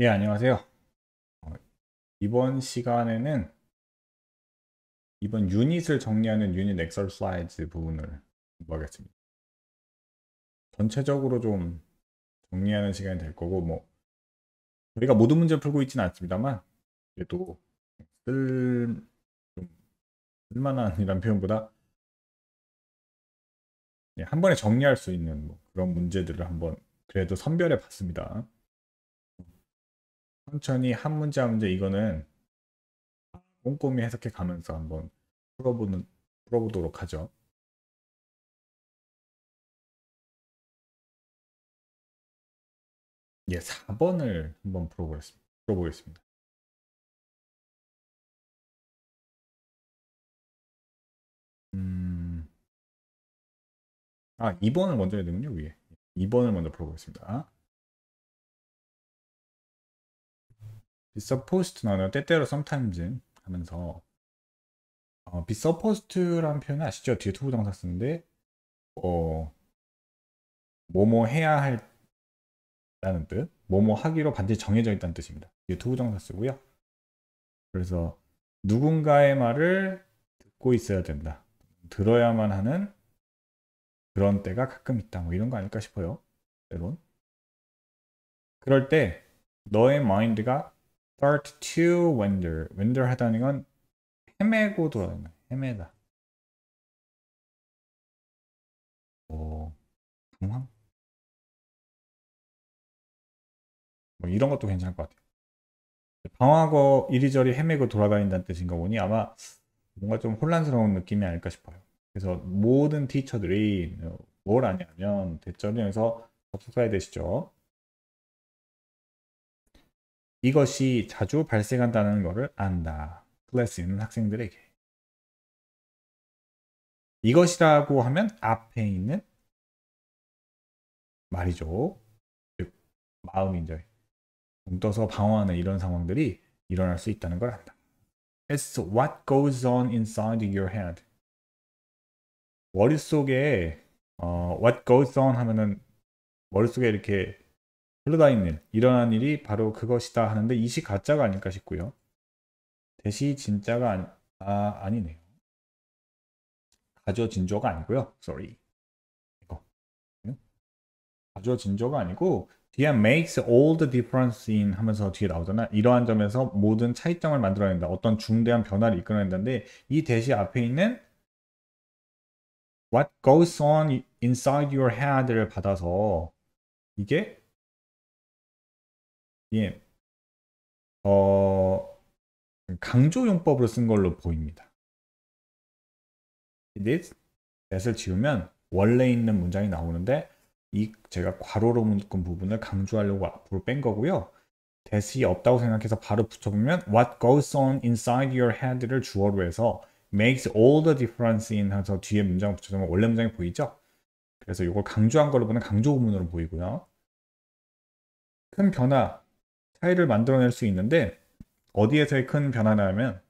예, 안녕하세요. 어, 이번 시간에는 이번 유닛을 정리하는 유닛 엑설사이즈 부분을 공부하겠습니다. 전체적으로 좀 정리하는 시간이 될 거고 뭐 저희가 모든 문제 풀고 있지는 않습니다만 그래도 쓸, 쓸만한이란 표현보다 네, 한 번에 정리할 수 있는 뭐 그런 문제들을 한번 그래도 선별해 봤습니다. 천천히 한 문제 한 문제 이거는 꼼꼼히 해석해 가면서 한번 풀어보는, 풀어보도록 하죠. 예, 4번을 한번 풀어보겠습니다. 풀어보겠습니다. 음... 아, 2번을 먼저 해야 되군요, 위에. 2번을 먼저 풀어보겠습니다. be supposed to 는 때때로 sometimes 하면서 어, be supposed 라는 표현 아시죠? 뒤에 투부정사 쓰는데 어 뭐뭐 해야 할라는 뜻, 뭐뭐 하기로 반드시 정해져 있다는 뜻입니다. 뒤에 투부정사 쓰고요. 그래서 누군가의 말을 듣고 있어야 된다. 들어야만 하는 그런 때가 가끔 있다. 뭐 이런 거 아닐까 싶어요. 때론. 그럴 때 너의 마인드가 start to wander. wander 하다는 건 헤매고 돌아다니다. 헤매다. 뭐, 어, 방황? 뭐 이런 것도 괜찮을 것 같아요. 방황하고 이리저리 헤매고 돌아다닌다는 뜻인가 보니 아마 뭔가 좀 혼란스러운 느낌이 아닐까 싶어요. 그래서 모든 티처들이 뭐, 뭘아냐면대절에서 접속사에 되시죠. 이것이 자주 발생한다는 것을 안다. 클래스에 있는 학생들에게. 이것이라고 하면 앞에 있는 말이죠. 즉, 마음인죠. 이 뭉떠서 방어하는 이런 상황들이 일어날 수 있다는 걸 안다. It's what goes on inside your head. 머릿속에 어, what goes on 하면은 머릿속에 이렇게 흘러다있는 일, 일어난 일이 바로 그것이다 하는데 이 시 가짜가 아닐까 싶고요. 대시 진짜가 아니, 아, 아니네요. 가져 진조가 아니고요. sorry. 이거. 가져 진조가 아니고 뒤에 makes all the difference in 하면서 뒤에 나오잖아. 이러한 점에서 모든 차이점을 만들어낸다. 어떤 중대한 변화를 이끌어낸다는데 이 대시 앞에 있는 what goes on inside your head를 받아서 이게 예. 어, 강조용법으로 쓴 걸로 보입니다. t i s that을 지우면 원래 있는 문장이 나오는데 이 제가 괄호로 묶은 부분을 강조하려고 앞으로 뺀 거고요. that이 없다고 생각해서 바로 붙여보면 what goes on inside your head를 주어로 해서 makes all the difference in 해서 뒤에 문장 붙여주면 원래 문장이 보이죠? 그래서 이걸 강조한 걸로 보면 강조 구문으로 보이고요. 큰 변화, 파일을 만들어낼 수 있는데 어디에서의 큰 변화냐면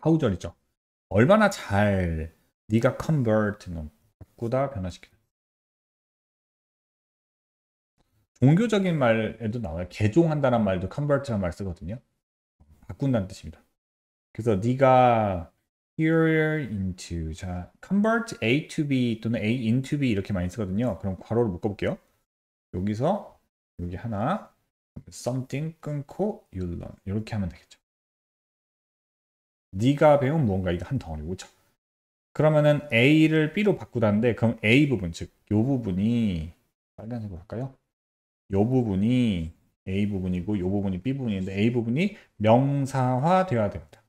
하우절이죠. 얼마나 잘 네가 컨버트 바꾸다 변화시키는 종교적인 말에도 나와요. 개종한다는 말도 컨버트란 말 쓰거든요. 바꾼다는 뜻입니다. 그래서 네가 here into 자 convert a to b 또는 a into b 이렇게 많이 쓰거든요. 그럼 괄호를 묶어볼게요. 여기서 여기 하나 something 끊고 you learn 이렇게 하면 되겠죠. 네가 배운 무언가 이거 한 덩어리 오죠. 그러면은 A를 B로 바꾸다는데 그럼 A 부분 즉 요 부분이 빨간색으로 할까요? 요 부분이 A 부분이고 요 부분이 B 부분인데 A 부분이 명사화 되어야 됩니다.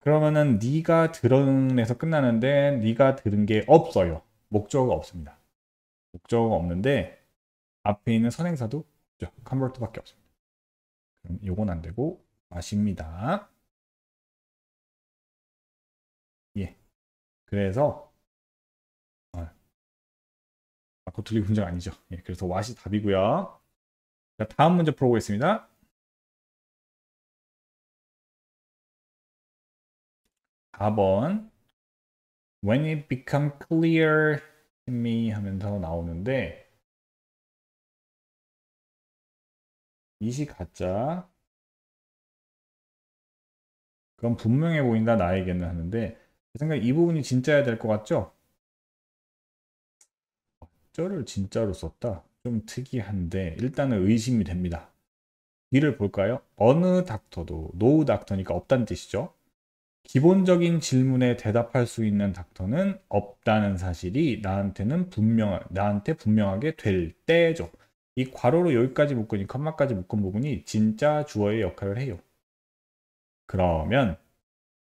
그러면은 네가 들은에서 끝나는데 네가 들은 게 없어요. 목적어가 없습니다. 목적어가 없는데 앞에 있는 선행사도 그죠? 컨버트밖에 없습니다. 그럼 이건안 되고 아십니다. 예. 그래서 아, 고틀리 분장 아니죠. 예, 그래서 왓이 답이고요. 자, 다음 문제 풀어보겠습니다. 4번 When it become clear to me 하면서 나오는데 이시 가짜 그럼 분명해 보인다 나에게는 하는데 제 생각에 이 부분이 진짜야 될 것 같죠? 저를 진짜로 썼다 좀 특이한데 일단은 의심이 됩니다 이를 볼까요? 어느 닥터도 노우 닥터니까 없다는 뜻이죠 기본적인 질문에 대답할 수 있는 닥터는 없다는 사실이 나한테는 분명 나한테 분명하게 될 때죠 이 괄호로 여기까지 묶은 이 컴마까지 묶은 부분이 진짜 주어의 역할을 해요. 그러면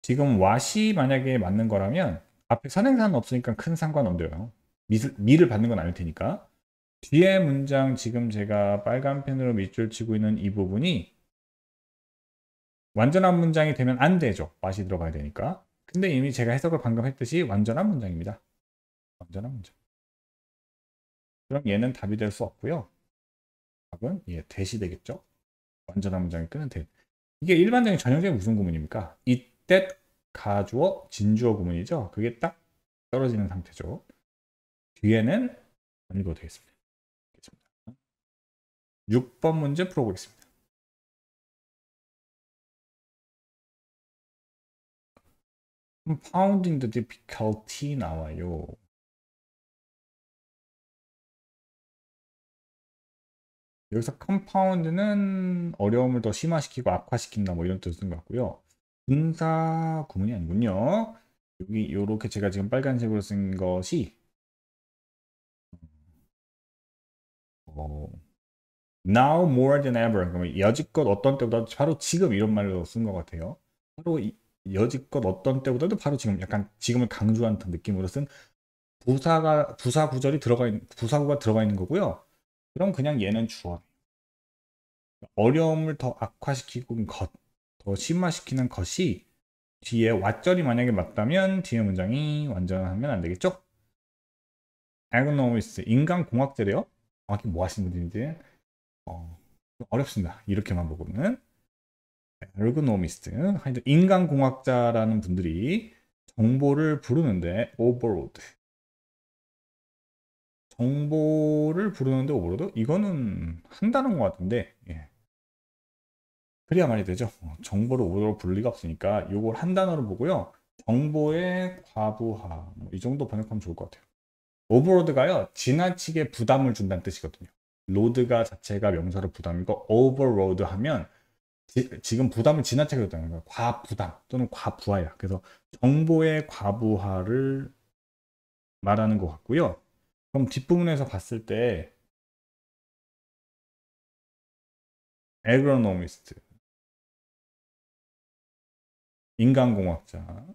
지금 와시 만약에 맞는 거라면 앞에 선행사는 없으니까 큰 상관없어요. 미를 받는 건 아닐 테니까. 뒤에 문장 지금 제가 빨간 펜으로 밑줄 치고 있는 이 부분이 완전한 문장이 되면 안 되죠. 맛이 들어가야 되니까. 근데 이미 제가 해석을 방금 했듯이 완전한 문장입니다. 완전한 문장. 그럼 얘는 답이 될 수 없고요. 답은 예, 대시 되겠죠. 완전한 문장이 끄는 대. 이게 일반적인 전형적인 무슨 구문입니까? 이때 가주어 진주어 구문이죠. 그게 딱 떨어지는 상태죠. 뒤에는 안 읽어도 되겠습니다. 6번 문제 풀어보겠습니다. 파운딩 t 디피컬티 나와요. 여기서 컴파운드는 어려움을 더 심화시키고 악화시킨다 뭐 이런 뜻인 것 같고요. 분사 구문이 아니군요. 여기 요렇게 제가 지금 빨간색으로 쓴 것이 어, now more than ever 그러면 여지껏 어떤 때보다도 바로 지금 이런 말로 쓴 것 같아요. 바로 이, 여지껏 어떤 때보다도 바로 지금 약간 지금을 강조한 듯한 느낌으로 쓴 부사가 부사 구절이 들어가 있는 부사구가 들어가 있는 거고요. 그럼 그냥 얘는 주어예요. 어려움을 더악화시키고 것, 더 심화시키는 것이 뒤에 왓절이 만약에 맞다면 뒤에 문장이 완전하면 안 되겠죠? 에그노미스 인간공학자래요? 정확히 뭐 하시는 분인지 어, 어렵습니다. 이렇게만 보고는 에그노미스트 인간공학자라는 분들이 정보를 부르는데 오버로드 정보를 부르는데 오버로드? 이거는 한다는 것 같은데 예. 그래야 말이 되죠 어, 정보를 오버로드 부를 리가 없으니까 이걸 한 단어로 보고요 정보의 과부하 뭐이 정도 번역하면 좋을 것 같아요 오버로드가요 지나치게 부담을 준다는 뜻이거든요 로드가 자체가 명사로 부담이고 오버로드 하면 지, 금 부담을 지나치게 줬다는 거예요 과부담 또는 과부하야 그래서 정보의 과부하를 말하는 것 같고요 그럼 뒷부분에서 봤을 때 에그로노미스트 인간공학자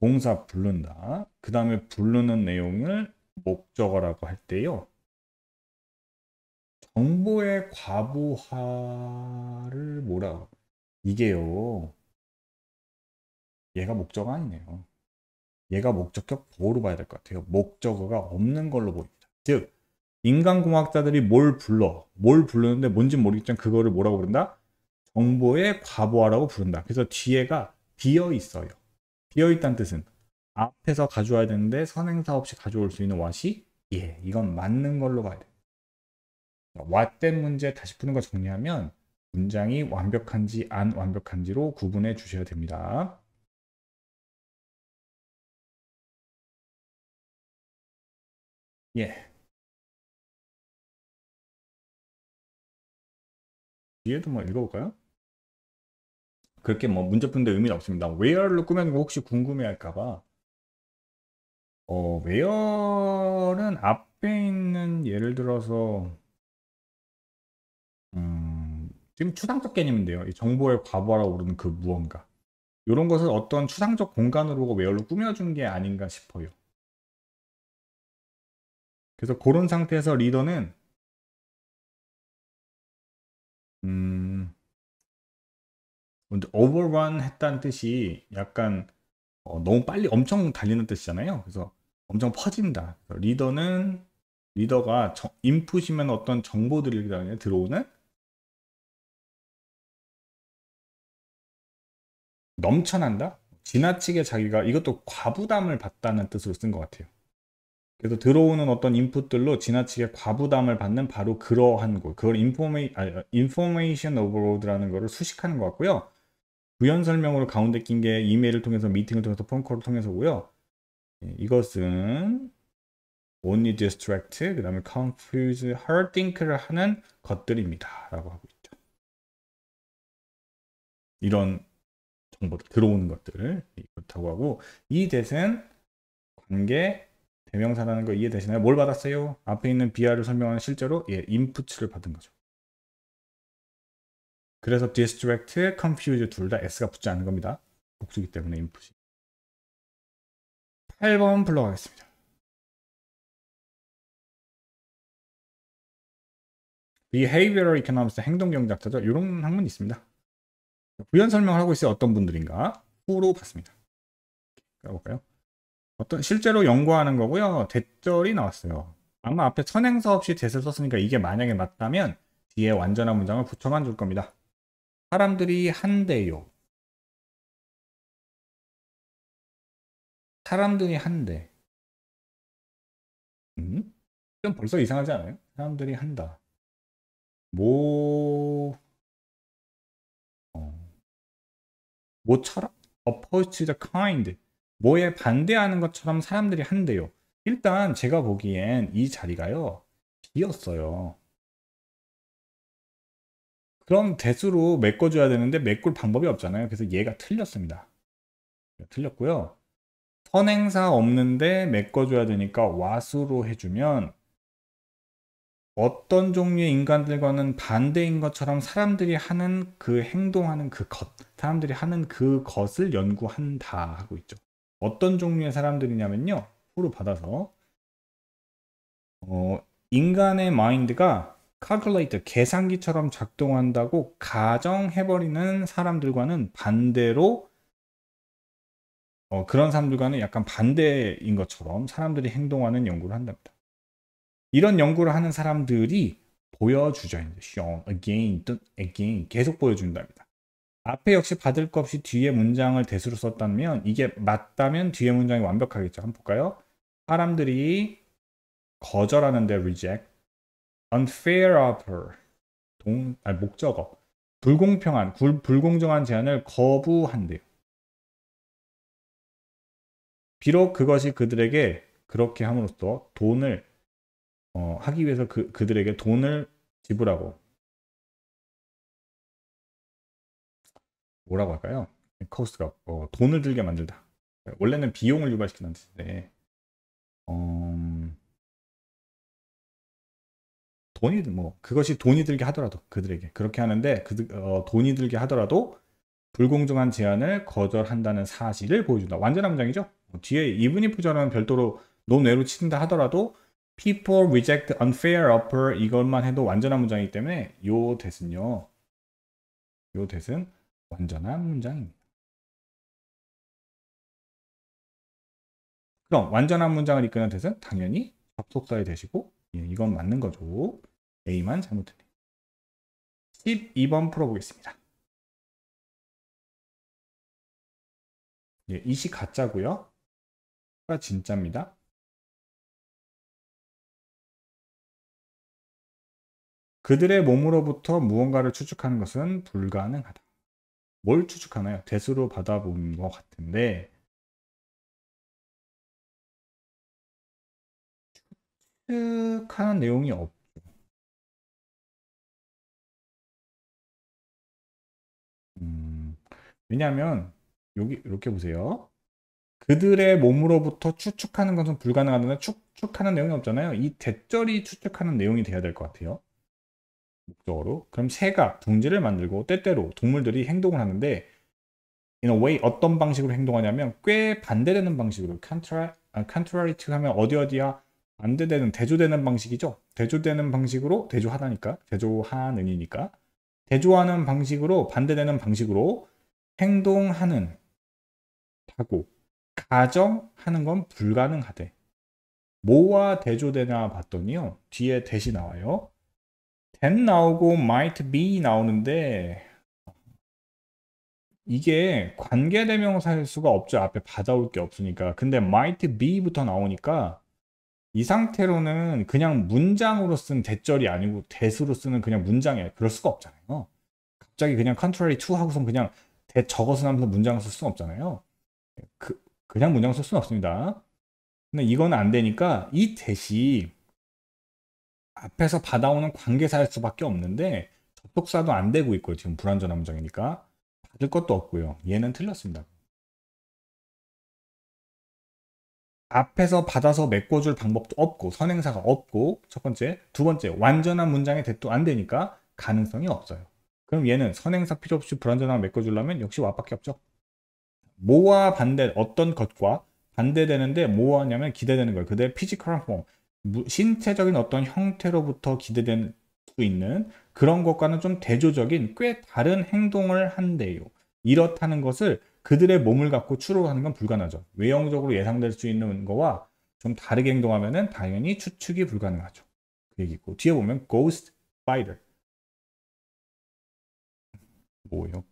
동사 부른다 그 다음에 부르는 내용을 목적어라고 할 때요 정보의 과부하를 뭐라고 이게요 얘가 목적어 아니네요 얘가 목적격 보호로 봐야 될 것 같아요. 목적어가 없는 걸로 보입니다. 즉 인간공학자들이 뭘 불러 뭘 부르는데 뭔지 모르겠지만 그거를 뭐라고 부른다? 정보의 과보하라고 부른다. 그래서 뒤에가 비어 있어요. 비어 있다는 뜻은 앞에서 가져와야 되는데 선행사 없이 가져올 수 있는 what이 예 이건 맞는 걸로 봐야 돼. 그러니까 what 때 문제 다시 푸는 거 정리하면 문장이 완벽한지 안 완벽한지로 구분해 주셔야 됩니다. 예. 뒤에도 뭐 읽어볼까요? 그렇게 뭐 문제 푼데 의미는 없습니다. where로 꾸며는 거 혹시 궁금해할까봐 어, where는 앞에 있는 예를 들어서 음, 지금 추상적 개념인데요. 이 정보의 과부하라고 부르는 그 무언가 이런 것을 어떤 추상적 공간으로 where로 꾸며준 게 아닌가 싶어요. 그래서 그런 상태에서 리더는 음 먼저 o 했다는 뜻이 약간 어, 너무 빨리 엄청 달리는 뜻이잖아요. 그래서 엄청 퍼진다. 그래서 리더는 리더가 저, 인풋이면 어떤 정보들이 들어오는 넘쳐난다? 지나치게 자기가 이것도 과부담을 받다는 뜻으로 쓴 것 같아요. 그래서 들어오는 어떤 인풋들로 지나치게 과부담을 받는 바로 그러한 곳. 그걸 인포메이, 아, 인포메이션 오버로드라는 것을 수식하는 것 같고요. 부연 설명으로 가운데 낀 게 이메일을 통해서 미팅을 통해서 폰콜을 통해서고요. 예, 이것은 only distract, 그 다음에 confuse, her think를 하는 것들입니다. 라고 하고 있죠. 이런 정보 들어오는 것들을 예, 그렇다고 하고 이 대신 관계 대명사라는 거 이해되시나요? 뭘 받았어요? 앞에 있는 BR을 설명하는 실제로 예, 인풋을 받은 거죠. 그래서 distract, confuse 둘 다 s가 붙지 않는 겁니다. 복수기 때문에 인풋이. 8번 불러가겠습니다. behavioral economics 행동 경제학자죠. 이런 학문이 있습니다. 부연 설명을 하고 있어요. 어떤 분들인가? 후로 봤습니다. 까볼까요? 어떤 실제로 연구하는 거고요. 대절이 나왔어요. 아마 앞에 천행사 없이 대을 썼으니까 이게 만약에 맞다면 뒤에 완전한 문장을 붙여만 줄 겁니다. 사람들이 한대요. 사람들이 한대. 음? 좀 벌써 이상하지 않아요? 사람들이 한다. 뭐, 어. 모처럼? approach t h kind. 뭐에 반대하는 것처럼 사람들이 한대요. 일단 제가 보기엔 이 자리가요. 비었어요. 그럼 대수로 메꿔줘야 되는데 메꿀 방법이 없잖아요. 그래서 얘가 틀렸습니다. 네, 틀렸고요. 선행사 없는데 메꿔줘야 되니까 와수로 해주면 어떤 종류의 인간들과는 반대인 것처럼 사람들이 하는 그 행동하는 그 것, 사람들이 하는 그 것을 연구한다 하고 있죠. 어떤 종류의 사람들이냐면요. 호로 받아서 어, 인간의 마인드가 c a l 이 u 계산기처럼 작동한다고 가정해버리는 사람들과는 반대로 어, 그런 사람들과는 약간 반대인 것처럼 사람들이 행동하는 연구를 한답니다. 이런 연구를 하는 사람들이 보여주죠. shown again, again 계속 보여준답니다. 앞에 역시 받을 것 없이 뒤에 문장을 대수로 썼다면 이게 맞다면 뒤에 문장이 완벽하겠죠. 한번 볼까요? 사람들이 거절하는데 reject, unfair offer, 동, 아니, 목적어, 불공평한, 굴, 불공정한 제안을 거부한대요. 비록 그것이 그들에게 그렇게 함으로써 돈을 어, 하기 위해서 그, 그들에게 돈을 지불하고 뭐라고 할까요? 코스트가 어, 돈을 들게 만들다. 원래는 비용을 유발시키는 데 어... 음, 돈이 뭐 그것이 돈이 들게 하더라도 그들에게 그렇게 하는데 그 어, 돈이 들게 하더라도 불공정한 제안을 거절한다는 사실을 보여준다. 완전한 문장이죠. 뭐 뒤에 이분 if 절는 별도로 논외로 치른다 하더라도 people reject unfair offer 이것만 해도 완전한 문장이기 때문에 요 대신요. 요 대신 완전한 문장입니다. 그럼 완전한 문장을 이끄는 뜻은 당연히 접속사에 대시고 예, 이건 맞는 거죠. A만 잘못했네요. 12번 풀어보겠습니다. 예, 이시 가짜고요. 가 진짜입니다. 그들의 몸으로부터 무언가를 추측하는 것은 불가능하다. 뭘 추측하나요? 대수로 받아본 것 같은데 추측하는 내용이 없죠. 음, 왜냐하면 여기 이렇게 보세요. 그들의 몸으로부터 추측하는 것은 불가능하다는 추측하는 내용이 없잖아요. 이 대절이 추측하는 내용이 돼야 될 것 같아요. 목적으로 그럼 새가 둥지를 만들고 때때로 동물들이 행동을 하는데 in a way 어떤 방식으로 행동하냐면 꽤 반대되는 방식으로 contra, 아, contrary to 하면 어디 어디야 반대되는 대조되는 방식이죠 대조되는 방식으로 대조하다니까 대조하는이니까 대조하는 방식으로 반대되는 방식으로 행동하는 하고 가정하는 건 불가능하대 뭐와 대조되나 봤더니요 뒤에 대시 나와요 can 나오고 might be 나오는데 이게 관계대명사일 수가 없죠. 앞에 받아올 게 없으니까. 근데 might be부터 나오니까 이 상태로는 그냥 문장으로 쓴 대절이 아니고 대수로 쓰는 그냥 문장이에요 그럴 수가 없잖아요. 갑자기 그냥 contrary to 하고선 그냥 대 적어서 하면서 문장을 쓸 수는 없잖아요. 그, 그냥 문장 쓸 수는 없습니다. 근데 이건 안 되니까 이 대시 앞에서 받아오는 관계사일 수밖에 없는데 접속사도 안 되고 있고 요 지금 불완전 한문장이니까 받을 것도 없고요. 얘는 틀렸습니다. 앞에서 받아서 메꿔줄 방법도 없고 선행사가 없고 첫 번째, 두 번째 완전한 문장의 대도 안 되니까 가능성이 없어요. 그럼 얘는 선행사 필요 없이 불완전함 메꿔주려면 역시 와밖에 없죠. 뭐와 반대 어떤 것과 반대되는데 뭐하냐면 기대되는 거예요. 그대 피지컬한 폼 신체적인 어떤 형태로부터 기대될 수 있는 그런 것과는 좀 대조적인 꽤 다른 행동을 한대요. 이렇다는 것을 그들의 몸을 갖고 추론하는 건 불가능하죠. 외형적으로 예상될 수 있는 거와 좀 다르게 행동하면 당연히 추측이 불가능하죠. 그 얘기고 뒤에 보면 ghost spider 뭐예요?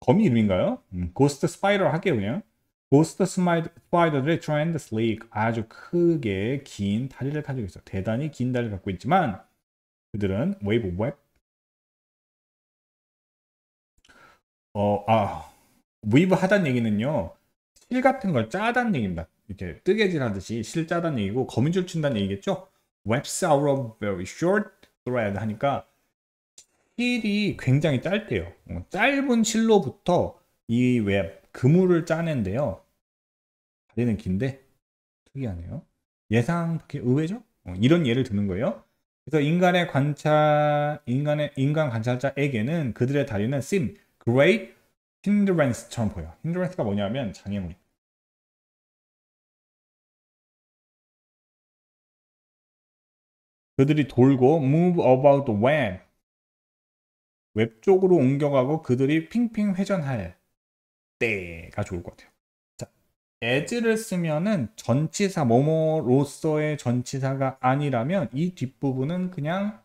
거미 이름인가요? 음, ghost spider 할게요 그냥. 고스트 스파이더들의 트렌드스 레이크 아주 크게 긴 다리를 가지고 있어 대단히 긴 다리를 갖고 있지만 그들은 웨이브 웹 어, 아, 웨이브 하단 얘기는요 실 같은 걸 짜단 얘기입니다 이렇게 뜨개질 하듯이 실 짜단 얘기고 거미줄 친다는 얘기겠죠 웹스 아 s out of very s e a d 하니까 실이 굉장히 짧대요 어, 짧은 실로부터 이웹 그물을 짜낸데요. 다리는 긴데 특이하네요. 예상 밖에 의외죠? 어, 이런 예를 드는 거예요. 그래서 인간의 관찰 인간의 인간 관찰자에게는 그들의 다리는 sim great hindrance처럼 보여. hindrance가 뭐냐면 장애물. 그들이 돌고 move about the web 웹 쪽으로 옮겨가고 그들이 핑핑 회전할 때가 좋을 것 같아요. 자, as를 쓰면은 전치사 뭐뭐로서의 전치사가 아니라면 이 뒷부분은 그냥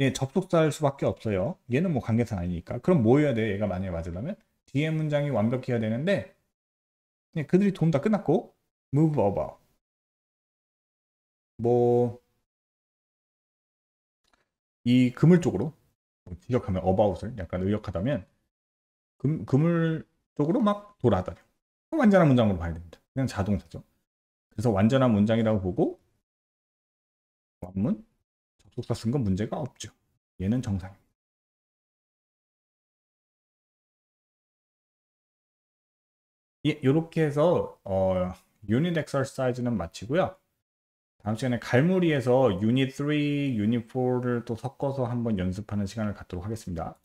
예, 접속사일 수밖에 없어요. 얘는 뭐 관계사 아니니까. 그럼 뭐 해야 돼? 얘가 만약에 맞으려면 뒤에 문장이 완벽해야 되는데 그냥 예, 그들이 돈 다 끝났고 move over 뭐이 그물 쪽으로 직역하면 뭐 about을 약간 의역하다면 금, 그물 쪽으로 막 돌아다녀. 완전한 문장으로 봐야 됩니다. 그냥 자동차죠 그래서 완전한 문장이라고 보고 완문 접속사 쓴 건 문제가 없죠. 얘는 정상입니다. 예, 요렇게 해서 어, 유닛 엑서사이즈는 마치고요. 다음 시간에 갈무리에서 유닛 3, 유닛 4를 또 섞어서 한번 연습하는 시간을 갖도록 하겠습니다.